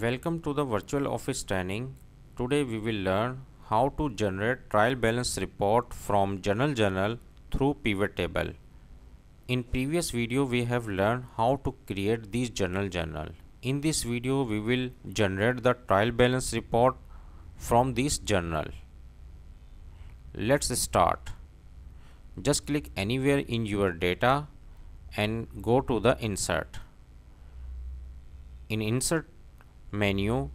Welcome to the virtual office training. Today we will learn how to generate trial balance report from journal journal through pivot table. In previous video we have learned how to create this journal journal. In this video we will generate the trial balance report from this journal. Let's start. Just click anywhere in your data and go to the insert. In insert menu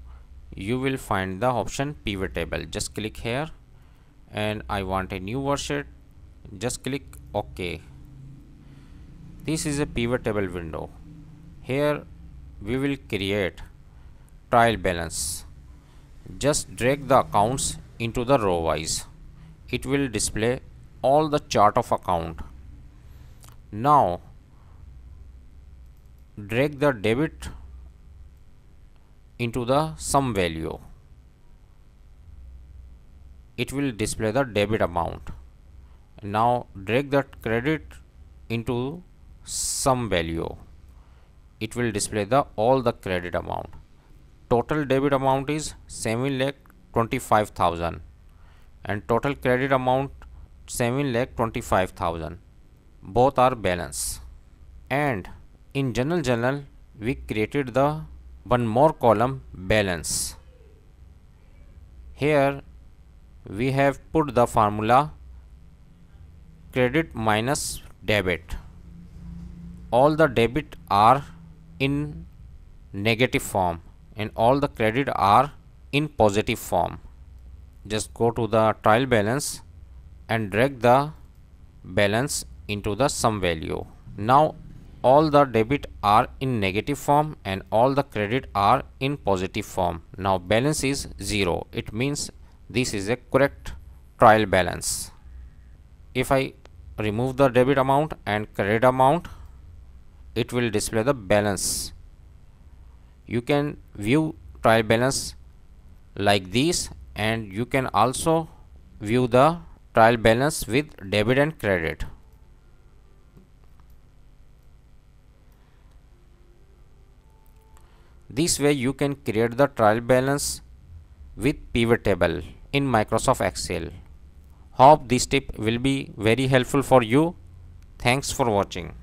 you will find the option pivot table just click here and I want a new worksheet just click OK this is a pivot table window here we will create trial balance just drag the accounts into the row wise it will display all the chart of account now drag the debit into the sum value. It will display the debit amount. Now drag that credit into sum value. It will display the all the credit amount. Total debit amount is 7 lakh 25,000 and total credit amount 7 lakh 25,000. Both are balance. And in general journal, we created the one more column balance here we have put the formula credit minus debit all the debit are in negative form and all the credit are in positive form just go to the trial balance and drag the balance into the sum value now all the debit are in negative form and all the credit are in positive form. Now balance is 0. It means this is a correct trial balance. If I remove the debit amount and credit amount, it will display the balance. You can view trial balance like this and you can also view the trial balance with debit and credit. This way you can create the trial balance with pivot table in Microsoft Excel. Hope this tip will be very helpful for you. Thanks for watching.